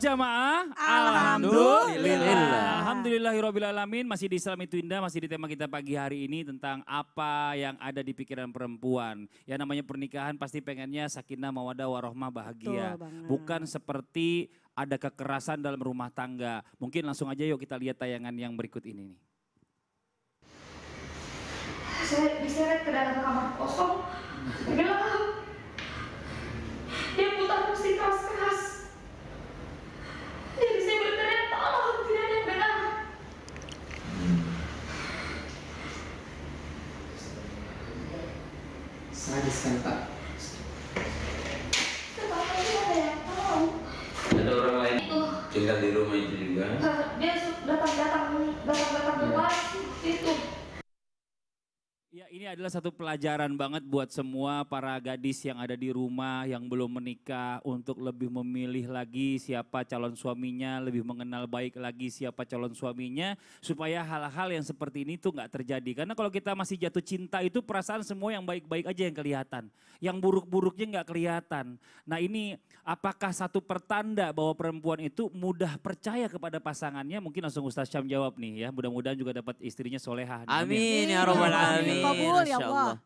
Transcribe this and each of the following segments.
jamaah. Alhamdulillah. Alhamdulillah. alamin masih di itu indah, masih di tema kita pagi hari ini tentang apa yang ada di pikiran perempuan. Ya namanya pernikahan pasti pengennya sakinah mawadah warahmah bahagia. Bukan seperti ada kekerasan dalam rumah tangga. Mungkin langsung aja yuk kita lihat tayangan yang berikut ini nih. Saya diseret ke dalam kamar kosong. Dia putar musik keras-keras. 60 adalah satu pelajaran banget buat semua para gadis yang ada di rumah yang belum menikah untuk lebih memilih lagi siapa calon suaminya, lebih mengenal baik lagi siapa calon suaminya supaya hal-hal yang seperti ini tuh nggak terjadi. Karena kalau kita masih jatuh cinta itu perasaan semua yang baik-baik aja yang kelihatan, yang buruk-buruknya nggak kelihatan. Nah ini apakah satu pertanda bahwa perempuan itu mudah percaya kepada pasangannya? Mungkin langsung Ustaz Syam jawab nih ya. Mudah-mudahan juga dapat istrinya solehah. Amin, ya robbal alamin. Kabul Masya Allah. Allah.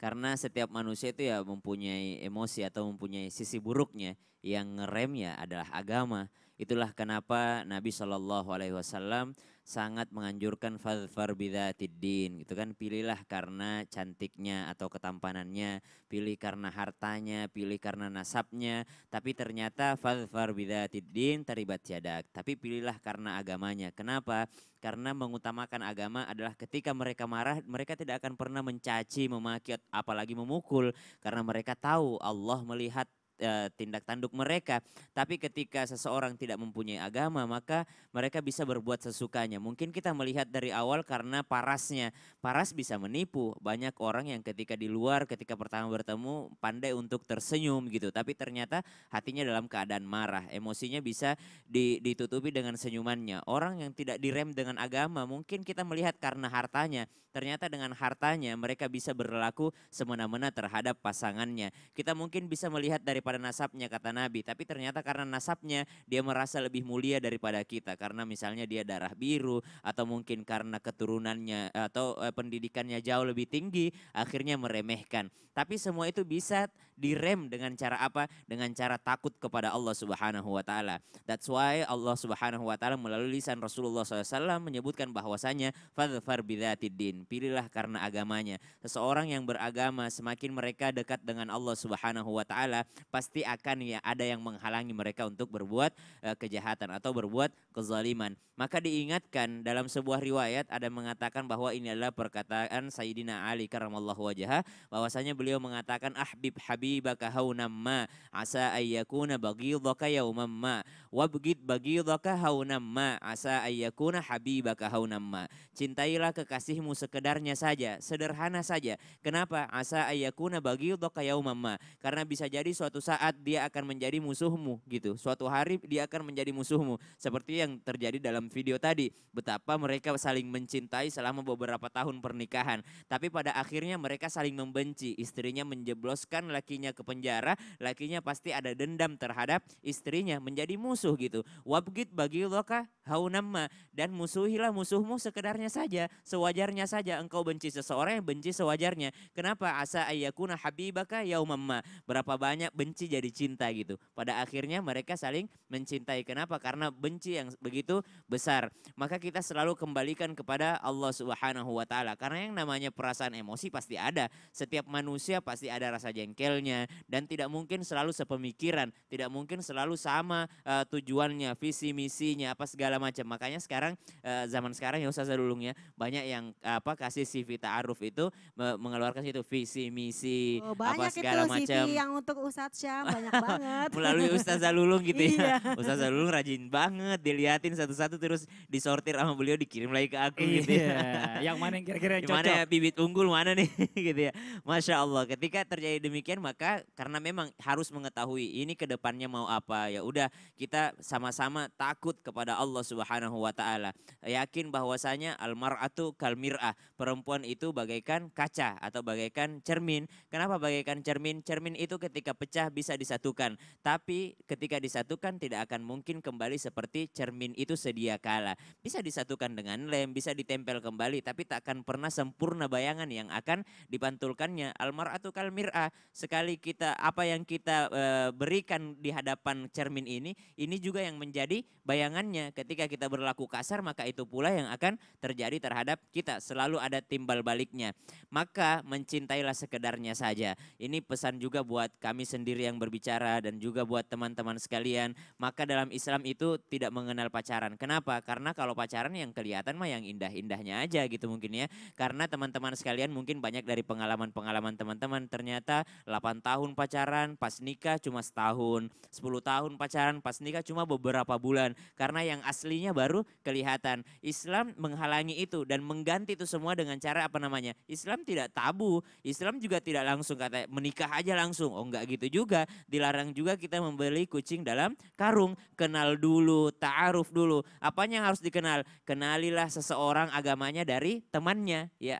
Karena setiap manusia itu ya mempunyai emosi atau mempunyai sisi buruknya yang ya adalah agama. Itulah kenapa Nabi Shallallahu Alaihi Wasallam sangat menganjurkan fadfar bidatiddin gitu kan pilihlah karena cantiknya atau ketampanannya pilih karena hartanya pilih karena nasabnya tapi ternyata fadfar bidatiddin terlibat siadak tapi pilihlah karena agamanya kenapa karena mengutamakan agama adalah ketika mereka marah mereka tidak akan pernah mencaci memaki apalagi memukul karena mereka tahu Allah melihat Eh, tindak tanduk mereka. Tapi ketika seseorang tidak mempunyai agama, maka mereka bisa berbuat sesukanya. Mungkin kita melihat dari awal karena parasnya. Paras bisa menipu. Banyak orang yang ketika di luar, ketika pertama bertemu, pandai untuk tersenyum gitu. Tapi ternyata hatinya dalam keadaan marah. Emosinya bisa ditutupi dengan senyumannya. Orang yang tidak direm dengan agama, mungkin kita melihat karena hartanya. Ternyata dengan hartanya mereka bisa berlaku semena-mena terhadap pasangannya. Kita mungkin bisa melihat dari daripada nasabnya kata Nabi. Tapi ternyata karena nasabnya dia merasa lebih mulia daripada kita karena misalnya dia darah biru atau mungkin karena keturunannya atau eh, pendidikannya jauh lebih tinggi akhirnya meremehkan. Tapi semua itu bisa direm dengan cara apa? Dengan cara takut kepada Allah Subhanahu wa taala. That's why Allah Subhanahu wa taala melalui lisan Rasulullah SAW menyebutkan bahwasanya fadfar bidzatiddin. Pilihlah karena agamanya. Seseorang yang beragama semakin mereka dekat dengan Allah Subhanahu wa taala pasti akan ya ada yang menghalangi mereka untuk berbuat uh, kejahatan atau berbuat kezaliman. Maka diingatkan dalam sebuah riwayat ada mengatakan bahwa ini adalah perkataan Sayyidina Ali karamallahu wajah bahwasanya beliau mengatakan ahbib habibaka haunamma asa ayyakuna baghidhaka yaumamma wabgid baghidhaka haunamma asa ayyakuna habibaka haunamma. Cintailah kekasihmu sekedarnya saja, sederhana saja. Kenapa? Asa ayyakuna baghidhaka yaumamma. Karena bisa jadi suatu saat dia akan menjadi musuhmu gitu. Suatu hari dia akan menjadi musuhmu. Seperti yang terjadi dalam video tadi. Betapa mereka saling mencintai selama beberapa tahun pernikahan. Tapi pada akhirnya mereka saling membenci. Istrinya menjebloskan lakinya ke penjara. Lakinya pasti ada dendam terhadap istrinya menjadi musuh gitu. Wabgit bagi loka haunamma. Dan musuhilah musuhmu sekedarnya saja. Sewajarnya saja engkau benci seseorang yang benci sewajarnya. Kenapa? Asa ayyakuna habibaka yaumamma. Berapa banyak benci benci jadi cinta gitu. Pada akhirnya mereka saling mencintai. Kenapa? Karena benci yang begitu besar. Maka kita selalu kembalikan kepada Allah Subhanahu wa taala. Karena yang namanya perasaan emosi pasti ada. Setiap manusia pasti ada rasa jengkelnya dan tidak mungkin selalu sepemikiran, tidak mungkin selalu sama uh, tujuannya, visi misinya apa segala macam. Makanya sekarang uh, zaman sekarang ya usah dulungnya banyak yang apa kasih CV ta'aruf itu mengeluarkan itu visi misi oh, apa segala macam. yang untuk Ustaz macam, banyak banget. Melalui Ustazah Lulung gitu ya. Iya. Ustazah Lulung rajin banget, diliatin satu-satu terus disortir sama beliau dikirim lagi ke aku iya. gitu ya. yang mana yang kira-kira yang cocok? Mana ya bibit unggul mana nih gitu ya. Masya Allah ketika terjadi demikian maka karena memang harus mengetahui ini kedepannya mau apa ya udah kita sama-sama takut kepada Allah Subhanahu wa taala. Yakin bahwasanya almar'atu kalmir'ah, perempuan itu bagaikan kaca atau bagaikan cermin. Kenapa bagaikan cermin? Cermin itu ketika pecah bisa disatukan. Tapi ketika disatukan tidak akan mungkin kembali seperti cermin itu sedia kala. Bisa disatukan dengan lem, bisa ditempel kembali, tapi tak akan pernah sempurna bayangan yang akan dipantulkannya. Almaratu kalmir'a, sekali kita apa yang kita e, berikan di hadapan cermin ini, ini juga yang menjadi bayangannya. Ketika kita berlaku kasar, maka itu pula yang akan terjadi terhadap kita. Selalu ada timbal baliknya. Maka mencintailah sekedarnya saja. Ini pesan juga buat kami sendiri sendiri yang berbicara dan juga buat teman-teman sekalian. Maka dalam Islam itu tidak mengenal pacaran. Kenapa? Karena kalau pacaran yang kelihatan mah yang indah-indahnya aja gitu mungkin ya. Karena teman-teman sekalian mungkin banyak dari pengalaman-pengalaman teman-teman ternyata 8 tahun pacaran pas nikah cuma setahun, 10 tahun pacaran pas nikah cuma beberapa bulan karena yang aslinya baru kelihatan. Islam menghalangi itu dan mengganti itu semua dengan cara apa namanya? Islam tidak tabu. Islam juga tidak langsung kata menikah aja langsung. Oh enggak gitu juga juga dilarang juga kita membeli kucing dalam karung. Kenal dulu, ta'aruf dulu. Apanya yang harus dikenal? Kenalilah seseorang agamanya dari temannya, ya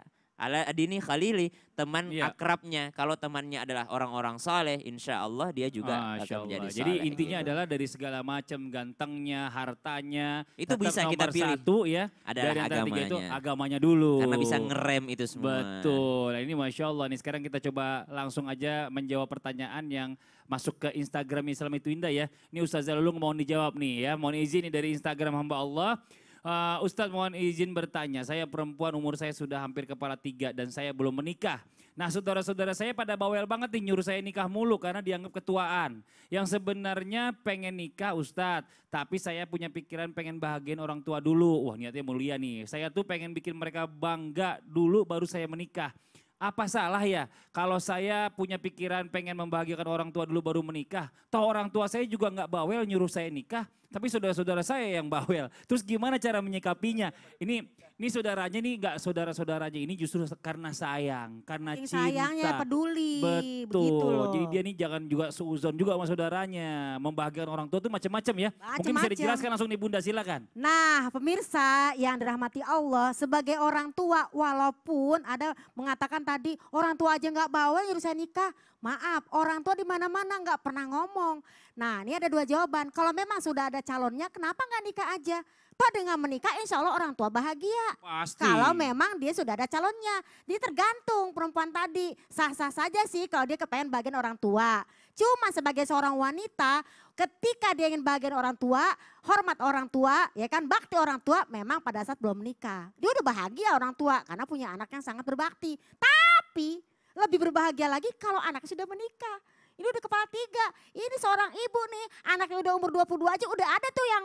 adini Khalili, teman ya. akrabnya. Kalau temannya adalah orang-orang saleh, insya Allah dia juga ah, akan Allah. menjadi saleh. Jadi intinya gitu. adalah dari segala macam gantengnya, hartanya, itu bisa kita pilih. Satu ya, adalah dari agamanya. itu agamanya dulu. Karena bisa ngerem itu semua. Betul. Nah, ini masya Allah nih. Sekarang kita coba langsung aja menjawab pertanyaan yang masuk ke Instagram Islam itu indah ya. Ini Ustazah Lulung mau dijawab nih ya. Mohon izin nih dari Instagram hamba Allah. Uh, Ustadz mohon izin bertanya, saya perempuan umur saya sudah hampir kepala tiga dan saya belum menikah. Nah saudara-saudara saya pada bawel banget nih nyuruh saya nikah mulu karena dianggap ketuaan. Yang sebenarnya pengen nikah Ustadz, tapi saya punya pikiran pengen bahagiain orang tua dulu. Wah niatnya mulia nih, saya tuh pengen bikin mereka bangga dulu baru saya menikah. Apa salah ya kalau saya punya pikiran pengen membahagiakan orang tua dulu baru menikah. Toh orang tua saya juga nggak bawel nyuruh saya nikah. Tapi saudara-saudara saya yang bawel. Terus gimana cara menyikapinya? Ini ini saudaranya ini nggak saudara-saudaranya ini justru karena sayang, karena Saking cinta. Sayangnya peduli. Betul. Begitu loh. Jadi dia ini jangan juga suuzon juga sama saudaranya. Membahagiakan orang tua tuh macam-macam ya. Macem -macem. Mungkin bisa dijelaskan langsung nih Bunda silakan. Nah, pemirsa yang dirahmati Allah sebagai orang tua walaupun ada mengatakan tadi orang tua aja nggak bawa nyuruh ya saya nikah. Maaf, orang tua di mana-mana nggak pernah ngomong. Nah, ini ada dua jawaban. Kalau memang sudah ada calonnya, kenapa nggak nikah aja? apa dengan menikah insya Allah orang tua bahagia. Pasti. Kalau memang dia sudah ada calonnya. dia tergantung perempuan tadi. Sah-sah saja sih kalau dia kepengen bagian orang tua. Cuma sebagai seorang wanita ketika dia ingin bagian orang tua, hormat orang tua, ya kan bakti orang tua memang pada saat belum menikah. Dia udah bahagia orang tua karena punya anak yang sangat berbakti. Tapi lebih berbahagia lagi kalau anaknya sudah menikah ini udah kepala tiga, ini seorang ibu nih, anaknya udah umur 22 aja udah ada tuh yang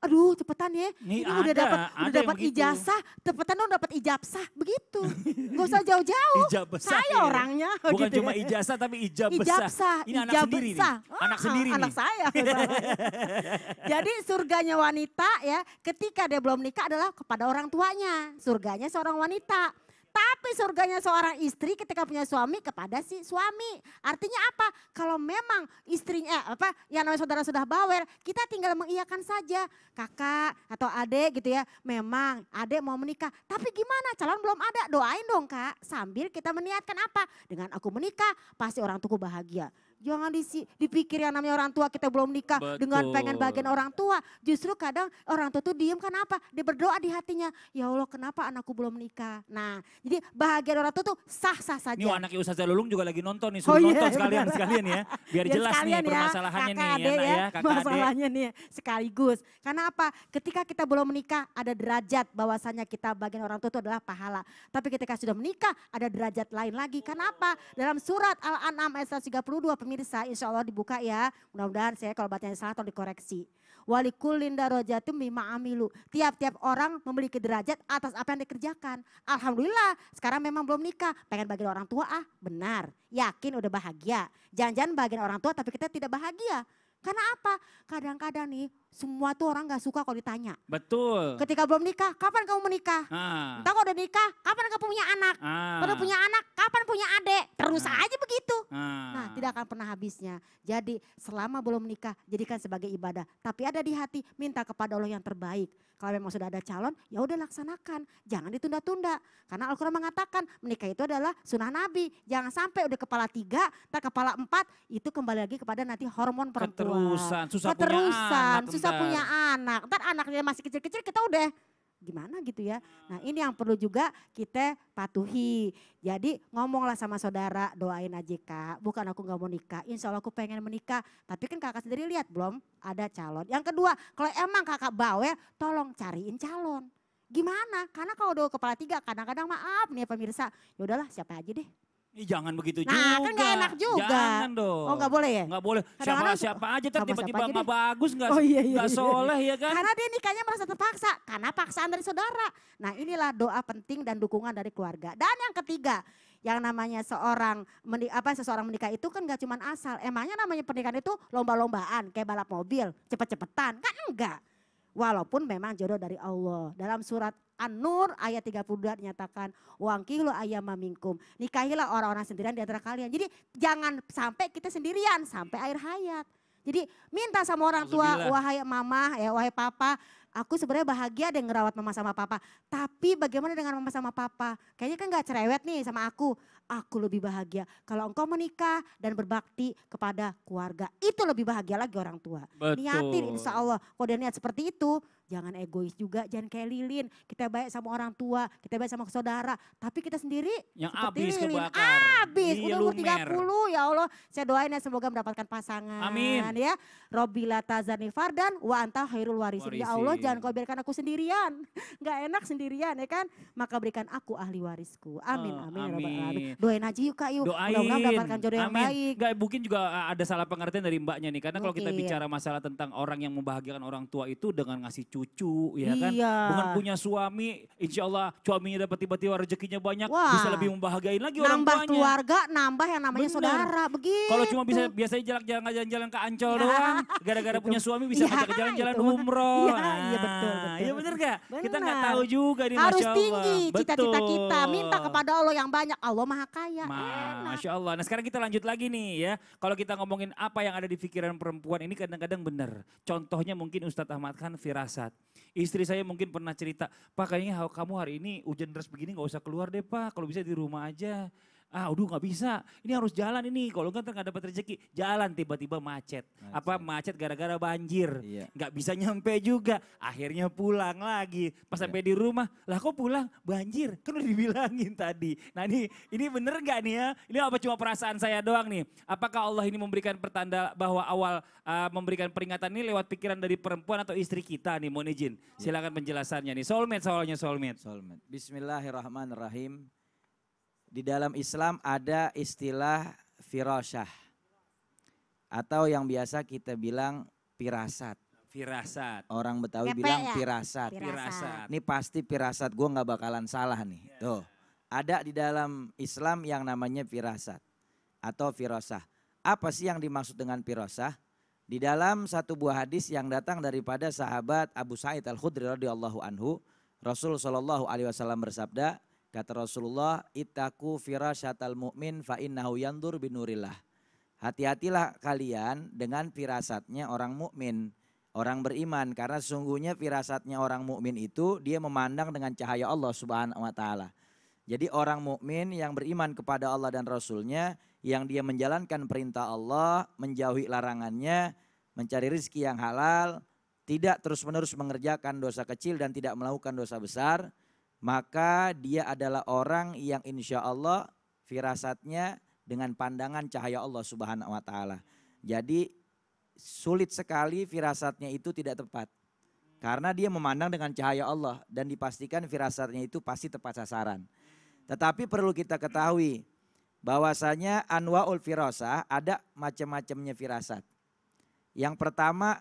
aduh cepetan ya. ini, ini ada, udah dapat udah dapat ijazah, cepetan dong dapat ijabsah begitu. Gak usah jauh-jauh. saya iya. orangnya. Bukan gitu. cuma ijazah tapi ijazah Ijabsah. Ini anak sendiri nih. anak ah, sendiri anak nih. saya. Jadi surganya wanita ya ketika dia belum nikah adalah kepada orang tuanya. Surganya seorang wanita. Tapi surganya seorang istri ketika punya suami kepada si suami. Artinya apa? Kalau memang istrinya eh, apa yang namanya saudara sudah bawer, kita tinggal mengiyakan saja. Kakak atau adik gitu ya. Memang adik mau menikah, tapi gimana? Calon belum ada. Doain dong, Kak. Sambil kita meniatkan apa? Dengan aku menikah, pasti orang tuku bahagia. Jangan disi, dipikir yang namanya orang tua kita belum nikah Betul. dengan pengen bagian orang tua. Justru kadang orang tua tuh diem kenapa? Dia berdoa di hatinya, ya Allah kenapa anakku belum nikah. Nah jadi bahagia orang tua tuh sah-sah saja. Ini anaknya Ustazah Lulung juga lagi nonton nih, oh suruh oh, nonton iya, sekalian, iya. sekalian ya. Biar ya, jelas nih ya, permasalahannya ya, nih ya, ya, ya Masalahnya ade. nih sekaligus. Karena apa? Ketika kita belum menikah ada derajat bahwasanya kita bagian orang tua itu adalah pahala. Tapi ketika sudah menikah ada derajat lain lagi. Kenapa? Dalam surat Al-An'am ayat 132 pemirsa, insya Allah dibuka ya. Mudah-mudahan saya kalau bacanya salah atau dikoreksi. Walikul linda rojatum lima amilu. Tiap-tiap orang memiliki derajat atas apa yang dikerjakan. Alhamdulillah sekarang memang belum nikah. Pengen bagian orang tua ah benar. Yakin udah bahagia. Jangan-jangan bagian orang tua tapi kita tidak bahagia. Karena apa? Kadang-kadang nih semua tuh orang gak suka kalau ditanya. Betul. Ketika belum nikah, kapan kamu menikah? Ah. Entah kalau udah nikah, kapan kamu punya anak? Ah. Kalau punya anak, kapan punya adik? Terus ah. aja begitu. Ah. Nah tidak akan pernah habisnya. Jadi selama belum menikah, jadikan sebagai ibadah. Tapi ada di hati, minta kepada Allah yang terbaik. Kalau memang sudah ada calon, ya udah laksanakan. Jangan ditunda-tunda. Karena Al-Quran mengatakan menikah itu adalah sunnah Nabi. Jangan sampai udah kepala tiga, tak kepala empat, itu kembali lagi kepada nanti hormon perempuan. Keterusan, susah Keterusan, punya anak, susah punya anak. Ntar anaknya masih kecil-kecil kita udah gimana gitu ya. Nah ini yang perlu juga kita patuhi. Jadi ngomonglah sama saudara doain aja kak. Bukan aku gak mau nikah. Insya Allah aku pengen menikah. Tapi kan kakak sendiri lihat belum ada calon. Yang kedua kalau emang kakak bawel tolong cariin calon. Gimana? Karena kalau udah kepala tiga kadang-kadang maaf nih ya pemirsa. Ya udahlah siapa aja deh. Ih, jangan begitu nah, kan juga. Nah, kan gak enak juga. Jangan dong. Oh, gak boleh ya? Gak boleh. Kadang -kadang, siapa siapa aja, tapi tiba-tiba gak bagus, gak, oh, iya, iya, gak iya. soleh iya. ya kan? Karena dia nikahnya merasa terpaksa, karena paksaan dari saudara. Nah, inilah doa penting dan dukungan dari keluarga. Dan yang ketiga, yang namanya seorang menik, apa seseorang menikah itu kan gak cuma asal. Emangnya namanya pernikahan itu lomba-lombaan, kayak balap mobil, cepet-cepetan. Kan enggak. Walaupun memang jodoh dari Allah. Dalam surat An-Nur ayat 32 dinyatakan wangkilu ayam mamingkum. Nikahilah orang-orang sendirian di antara kalian. Jadi jangan sampai kita sendirian sampai air hayat. Jadi minta sama orang tua, wahai mama, ya wahai papa, aku sebenarnya bahagia deh ngerawat mama sama papa. Tapi bagaimana dengan mama sama papa? Kayaknya kan gak cerewet nih sama aku. Aku lebih bahagia kalau engkau menikah dan berbakti kepada keluarga. Itu lebih bahagia lagi orang tua. Betul. Niatin insya Allah. Kalau dia niat seperti itu, Jangan egois juga, jangan kayak lilin. Kita baik sama orang tua, kita baik sama saudara. Tapi kita sendiri yang abis lilin. Kebakar. Abis, udah udah umur 30 ya Allah. Saya doain ya semoga mendapatkan pasangan. Amin. Ya. Robila Tazani Fardan, wa anta khairul warisin. Ya Allah jangan kau biarkan aku sendirian. Gak enak sendirian ya kan. Maka berikan aku ahli warisku. Amin, oh, amin. Ya amin. amin. Doain aja yuk kak yuk. Doain. mudah mendapatkan jodoh yang baik. Gak, mungkin juga eh, ada salah pengertian dari mbaknya nih. Karena kalau kita bicara masalah tentang orang yang membahagiakan orang tua itu dengan ngasih cucu cucu ya iya. kan. Bukan punya suami, insya Allah suaminya dapat tiba-tiba rezekinya banyak, Wah. bisa lebih membahagiain lagi nambah orang tuanya. Nambah keluarga, nambah yang namanya Bener. saudara, begitu. Kalau cuma bisa biasanya jalan-jalan jalan-jalan ke Ancol ya. doang, gara-gara punya suami bisa ya, ke jalan-jalan umroh. Iya, iya nah. ya betul, betul. Iya betul gak? Bener. Kita nggak tahu juga di Harus Masya Allah. tinggi cita-cita kita, minta kepada Allah yang banyak, Allah maha kaya. Ma Enak. Masya Allah. Nah sekarang kita lanjut lagi nih ya. Kalau kita ngomongin apa yang ada di pikiran perempuan ini kadang-kadang benar. Contohnya mungkin Ustadz Ahmad Khan firasat sehat. Istri saya mungkin pernah cerita, Pak kayaknya kamu hari ini hujan deras begini gak usah keluar deh Pak, kalau bisa di rumah aja ah udah nggak bisa, ini harus jalan ini, kalau nggak nggak dapat rezeki, jalan tiba-tiba macet. macet. Apa macet gara-gara banjir, iya. nggak iya. bisa nyampe juga, akhirnya pulang lagi. Pas iya. sampai di rumah, lah kok pulang banjir, kan udah dibilangin tadi. Nah ini ini bener nggak nih ya? Ini apa cuma perasaan saya doang nih? Apakah Allah ini memberikan pertanda bahwa awal uh, memberikan peringatan ini lewat pikiran dari perempuan atau istri kita nih, mohon izin. Iya. Silakan penjelasannya nih. Solmed, soalnya Solmed. Soulmate. Bismillahirrahmanirrahim. Di dalam Islam ada istilah firasyah atau yang biasa kita bilang pirasat. Firasat. Orang Betawi Kepe bilang pirasat. Ya? Pirasat. Ini pasti pirasat gue nggak bakalan salah nih. Yeah. Tuh. Ada di dalam Islam yang namanya firasat atau firasah. Apa sih yang dimaksud dengan firasah? Di dalam satu buah hadis yang datang daripada sahabat Abu Sa'id Al-Khudri radhiyallahu anhu, Rasul shallallahu alaihi wasallam bersabda, Kata Rasulullah, itaku firasyatal mu'min fa innahu yandur binurillah. Hati-hatilah kalian dengan firasatnya orang mukmin, orang beriman karena sesungguhnya firasatnya orang mukmin itu dia memandang dengan cahaya Allah Subhanahu wa taala. Jadi orang mukmin yang beriman kepada Allah dan Rasulnya, yang dia menjalankan perintah Allah, menjauhi larangannya, mencari rizki yang halal, tidak terus-menerus mengerjakan dosa kecil dan tidak melakukan dosa besar, maka dia adalah orang yang insya Allah firasatnya dengan pandangan cahaya Allah Subhanahu wa Ta'ala. Jadi, sulit sekali firasatnya itu tidak tepat. Karena dia memandang dengan cahaya Allah dan dipastikan firasatnya itu pasti tepat sasaran. Tetapi perlu kita ketahui bahwasanya anwaul firasa ada macam-macamnya firasat. Yang pertama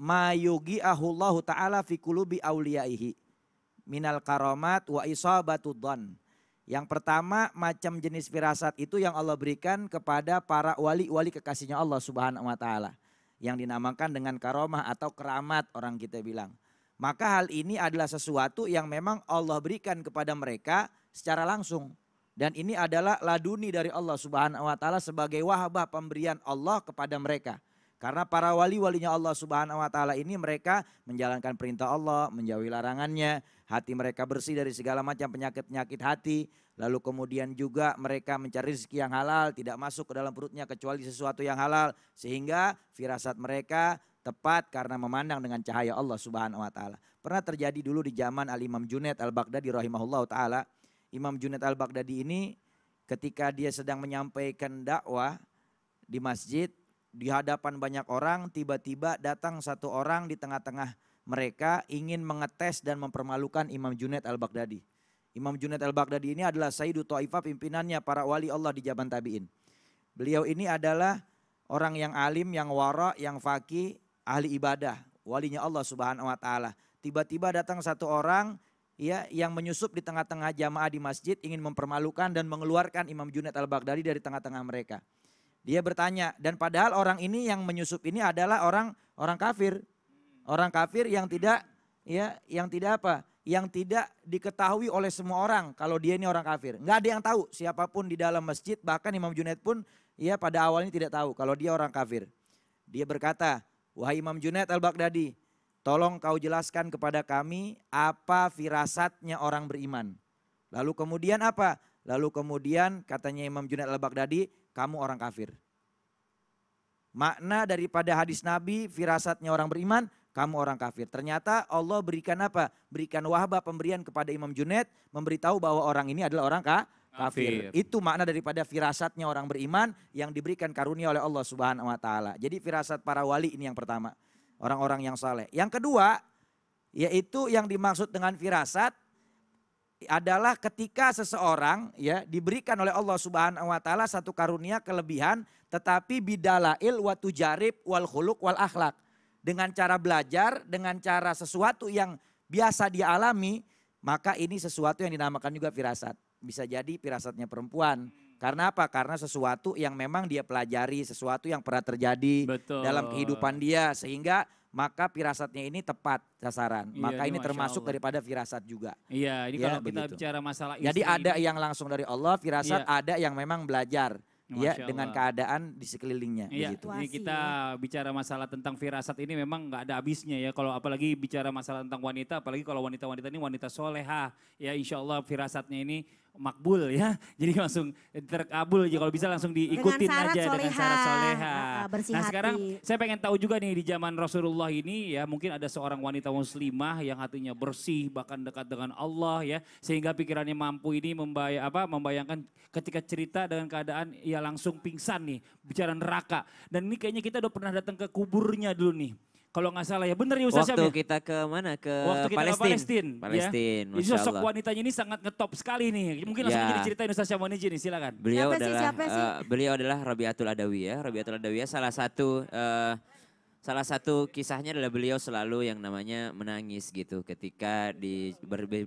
mayugi ahullahu taala fi qulubi auliyaihi minal karomat wa isabatu batudon. Yang pertama macam jenis firasat itu yang Allah berikan kepada para wali-wali kekasihnya Allah subhanahu wa ta'ala. Yang dinamakan dengan karomah atau keramat orang kita bilang. Maka hal ini adalah sesuatu yang memang Allah berikan kepada mereka secara langsung. Dan ini adalah laduni dari Allah subhanahu wa ta'ala sebagai wahabah pemberian Allah kepada mereka. Karena para wali-walinya Allah Subhanahu wa taala ini mereka menjalankan perintah Allah, menjauhi larangannya, hati mereka bersih dari segala macam penyakit-penyakit hati, lalu kemudian juga mereka mencari rezeki yang halal, tidak masuk ke dalam perutnya kecuali sesuatu yang halal sehingga firasat mereka tepat karena memandang dengan cahaya Allah Subhanahu wa taala. Pernah terjadi dulu di zaman Al Imam Junaid Al Baghdadi rahimahullah taala. Imam Junaid Al Baghdadi ini ketika dia sedang menyampaikan dakwah di masjid di hadapan banyak orang, tiba-tiba datang satu orang di tengah-tengah mereka ingin mengetes dan mempermalukan Imam Junaid al-Baghdadi. Imam Junaid al-Baghdadi ini adalah Sayyidu Ta'ifah pimpinannya para wali Allah di Jaban Tabi'in. Beliau ini adalah orang yang alim, yang wara, yang faqih, ahli ibadah, walinya Allah Subhanahu wa taala. Tiba-tiba datang satu orang ya yang menyusup di tengah-tengah jamaah di masjid ingin mempermalukan dan mengeluarkan Imam Junaid al-Baghdadi dari tengah-tengah mereka. Dia bertanya dan padahal orang ini yang menyusup ini adalah orang orang kafir. Orang kafir yang tidak ya yang tidak apa? Yang tidak diketahui oleh semua orang kalau dia ini orang kafir. Enggak ada yang tahu siapapun di dalam masjid bahkan Imam Junaid pun ya pada awalnya tidak tahu kalau dia orang kafir. Dia berkata, "Wahai Imam Junaid Al-Baghdadi, tolong kau jelaskan kepada kami apa firasatnya orang beriman." Lalu kemudian apa? Lalu kemudian katanya Imam Junaid al-Baghdadi, kamu orang kafir. Makna daripada hadis Nabi, firasatnya orang beriman, kamu orang kafir. Ternyata Allah berikan apa? Berikan wahbah pemberian kepada Imam Junaid memberitahu bahwa orang ini adalah orang kafir. kafir. Itu makna daripada firasatnya orang beriman yang diberikan karunia oleh Allah Subhanahu wa taala. Jadi firasat para wali ini yang pertama, orang-orang yang saleh. Yang kedua, yaitu yang dimaksud dengan firasat adalah ketika seseorang ya diberikan oleh Allah Subhanahu wa taala satu karunia kelebihan tetapi bidalail wa tujarib wal khuluq wal akhlak. Dengan cara belajar, dengan cara sesuatu yang biasa dialami maka ini sesuatu yang dinamakan juga firasat. Bisa jadi firasatnya perempuan, karena apa? Karena sesuatu yang memang dia pelajari, sesuatu yang pernah terjadi Betul. dalam kehidupan dia sehingga maka firasatnya ini tepat sasaran. Iya, maka ini termasuk daripada firasat juga. Iya, ini ya, kalau begitu. kita bicara masalah istri. Jadi ada yang langsung dari Allah, firasat, iya. ada yang memang belajar. Iya, dengan keadaan di sekelilingnya. Iya, begitu. ini kita bicara masalah tentang firasat ini memang nggak ada habisnya ya. Kalau apalagi bicara masalah tentang wanita, apalagi kalau wanita-wanita ini wanita soleha. Ya insya Allah firasatnya ini makbul ya. Jadi langsung terkabul aja kalau bisa langsung diikutin dengan aja dengan syarat soleha. Nah, bersih nah sekarang hati. saya pengen tahu juga nih di zaman Rasulullah ini ya mungkin ada seorang wanita muslimah yang hatinya bersih bahkan dekat dengan Allah ya sehingga pikirannya mampu ini membay apa membayangkan ketika cerita dengan keadaan ya langsung pingsan nih bicara neraka dan ini kayaknya kita udah pernah datang ke kuburnya dulu nih kalau nggak salah ya, bener ya Ustaz Waktu ya? kita ke mana? Ke Waktu kita Palestin. ke Palestine. ya. sosok wanitanya ini sangat ngetop sekali nih. Mungkin langsung ya. diceritain Ustaz Syamwaniji nih, silakan. Beliau siapa adalah, sih, siapa sih? Uh, beliau adalah Rabiatul Adawiyah. Rabiatul Adawiyah salah satu uh, salah satu kisahnya adalah beliau selalu yang namanya menangis gitu ketika di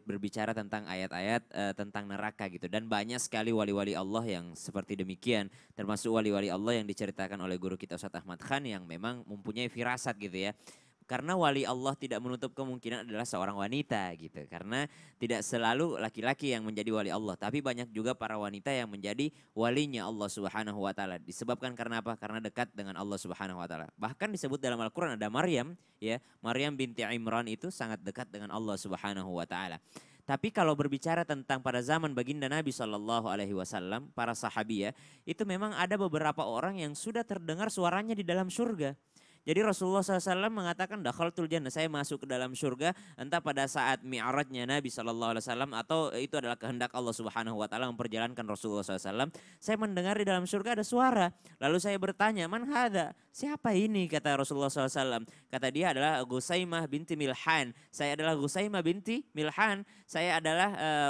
berbicara tentang ayat-ayat uh, tentang neraka gitu dan banyak sekali wali-wali Allah yang seperti demikian termasuk wali-wali Allah yang diceritakan oleh guru kita Ustadz Ahmad Khan yang memang mempunyai firasat gitu ya karena wali Allah tidak menutup kemungkinan adalah seorang wanita gitu. Karena tidak selalu laki-laki yang menjadi wali Allah, tapi banyak juga para wanita yang menjadi walinya Allah Subhanahu wa taala. Disebabkan karena apa? Karena dekat dengan Allah Subhanahu wa taala. Bahkan disebut dalam Al-Qur'an ada Maryam, ya. Maryam binti Imran itu sangat dekat dengan Allah Subhanahu wa taala. Tapi kalau berbicara tentang pada zaman baginda Nabi Shallallahu Alaihi Wasallam, para sahabia ya, itu memang ada beberapa orang yang sudah terdengar suaranya di dalam surga. Jadi Rasulullah SAW mengatakan tul jannah, saya masuk ke dalam surga entah pada saat mi'rajnya Nabi SAW atau itu adalah kehendak Allah Subhanahu wa taala memperjalankan Rasulullah SAW. Saya mendengar di dalam surga ada suara. Lalu saya bertanya, "Man hada? Siapa ini?" kata Rasulullah SAW. Kata dia adalah Gusaimah binti Milhan. Saya adalah Gusaimah binti Milhan. Saya adalah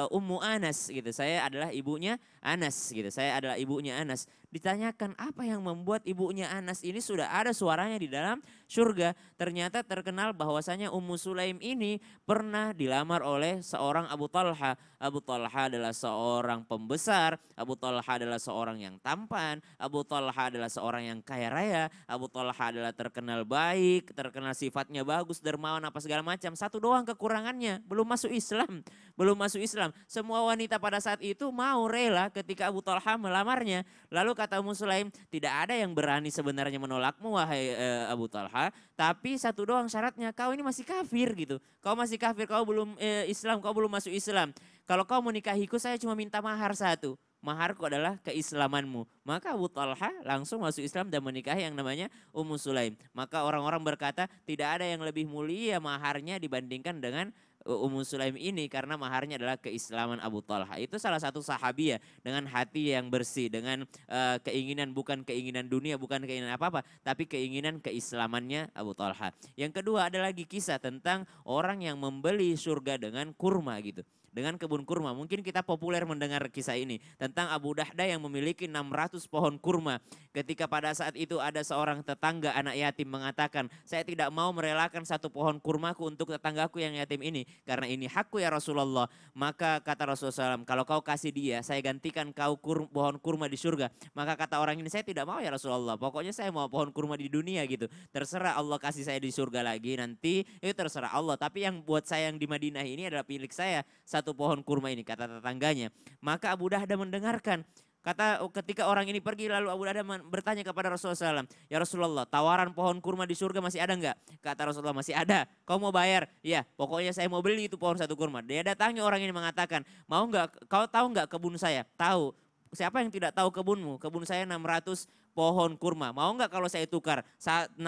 uh, Ummu Anas gitu. Saya adalah ibunya Anas gitu. Saya adalah ibunya Anas. Ditanyakan apa yang membuat ibunya Anas ini sudah ada suaranya di dalam surga. Ternyata terkenal bahwasanya Ummu Sulaim ini pernah dilamar oleh seorang Abu Talha. Abu Talha adalah seorang pembesar, Abu Talha adalah seorang yang tampan, Abu Talha adalah seorang yang kaya raya, Abu Talha adalah terkenal baik, terkenal sifatnya bagus, dermawan apa segala macam. Satu doang kekurangannya, belum masuk Islam, belum masuk Islam. Semua wanita pada saat itu mau rela ketika Abu Talha melamarnya. Lalu kata Ummu Sulaim, tidak ada yang berani sebenarnya menolakmu wahai eh, Abu Talha tapi satu doang syaratnya, kau ini masih kafir gitu. Kau masih kafir, kau belum eh, Islam, kau belum masuk Islam. Kalau kau menikahiku, saya cuma minta mahar satu. Maharku adalah keislamanmu. Maka Abu Talha langsung masuk Islam dan menikahi yang namanya Ummu Sulaim. Maka orang-orang berkata, tidak ada yang lebih mulia maharnya dibandingkan dengan Ummu Sulaim ini karena maharnya adalah keislaman Abu Talha. Itu salah satu sahabi ya dengan hati yang bersih, dengan uh, keinginan bukan keinginan dunia, bukan keinginan apa-apa, tapi keinginan keislamannya Abu Talha. Yang kedua ada lagi kisah tentang orang yang membeli surga dengan kurma gitu dengan kebun kurma. Mungkin kita populer mendengar kisah ini tentang Abu Dahda yang memiliki 600 pohon kurma. Ketika pada saat itu ada seorang tetangga anak yatim mengatakan, saya tidak mau merelakan satu pohon kurmaku untuk tetanggaku yang yatim ini. Karena ini hakku ya Rasulullah. Maka kata Rasulullah SAW, kalau kau kasih dia, saya gantikan kau kur pohon kurma di surga. Maka kata orang ini, saya tidak mau ya Rasulullah. Pokoknya saya mau pohon kurma di dunia gitu. Terserah Allah kasih saya di surga lagi nanti, itu terserah Allah. Tapi yang buat saya yang di Madinah ini adalah milik saya. Satu satu pohon kurma ini, kata tetangganya. Maka Abu Dahda mendengarkan Kata oh, ketika orang ini pergi lalu Abu Dahdah bertanya kepada Rasulullah SAW, ya Rasulullah tawaran pohon kurma di surga masih ada enggak? Kata Rasulullah masih ada. Kau mau bayar? Ya, pokoknya saya mau beli itu pohon satu kurma. Dia datangnya orang ini mengatakan, mau enggak, Kau tahu enggak kebun saya? Tahu. Siapa yang tidak tahu kebunmu? Kebun saya 600 pohon kurma. Mau enggak kalau saya tukar 600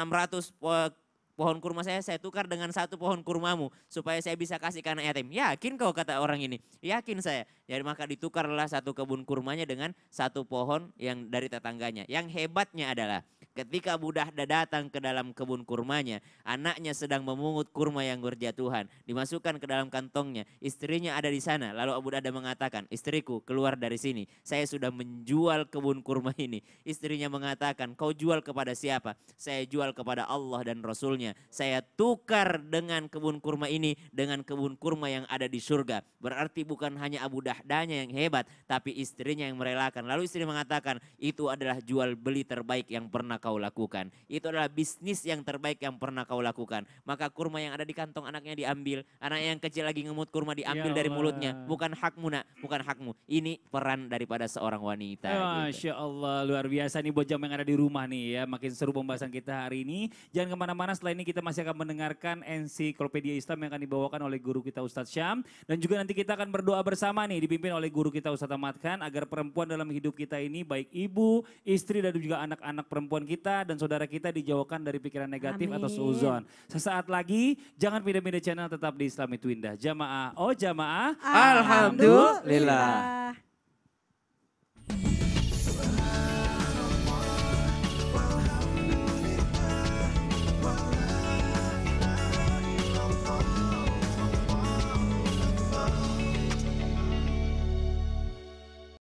pohon kurma saya saya tukar dengan satu pohon kurmamu supaya saya bisa kasih ke anak yatim. Yakin kau kata orang ini? Yakin saya. Jadi maka ditukarlah satu kebun kurmanya dengan satu pohon yang dari tetangganya. Yang hebatnya adalah Ketika Budahda datang ke dalam kebun kurmanya, anaknya sedang memungut kurma yang berjatuhan, dimasukkan ke dalam kantongnya. Istrinya ada di sana. Lalu Abu Dahda mengatakan, "Istriku, keluar dari sini. Saya sudah menjual kebun kurma ini." Istrinya mengatakan, "Kau jual kepada siapa?" "Saya jual kepada Allah dan Rasulnya. Saya tukar dengan kebun kurma ini dengan kebun kurma yang ada di surga." Berarti bukan hanya Abu Dahdanya yang hebat, tapi istrinya yang merelakan. Lalu istri mengatakan, "Itu adalah jual beli terbaik yang pernah kau lakukan. Itu adalah bisnis yang terbaik yang pernah kau lakukan. Maka kurma yang ada di kantong anaknya diambil. Anak yang kecil lagi ngemut kurma diambil ya dari mulutnya. Bukan hakmu nak, bukan hakmu. Ini peran daripada seorang wanita. Gitu. Masya Allah, luar biasa nih buat jam yang ada di rumah nih ya. Makin seru pembahasan kita hari ini. Jangan kemana-mana, setelah ini kita masih akan mendengarkan ensiklopedia Islam yang akan dibawakan oleh guru kita Ustadz Syam. Dan juga nanti kita akan berdoa bersama nih, dipimpin oleh guru kita Ustadz Ahmad Khan. Agar perempuan dalam hidup kita ini, baik ibu, istri, dan juga anak-anak perempuan kita kita dan saudara kita dijauhkan dari pikiran negatif Amin. atau suzon Sesaat lagi jangan pindah-pindah channel tetap di Islam itu indah Jamaah, oh jamaah. Alhamdulillah. Alhamdulillah.